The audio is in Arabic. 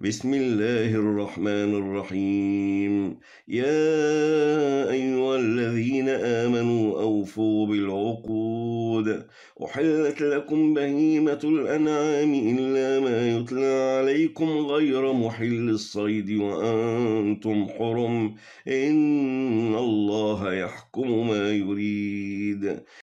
بسم الله الرحمن الرحيم يا أيها الذين آمنوا أوفوا بالعقود أحلت لكم بهيمة الأنعام إلا ما يتلى عليكم غير محل الصيد وأنتم حرم إن الله يحكم ما يريد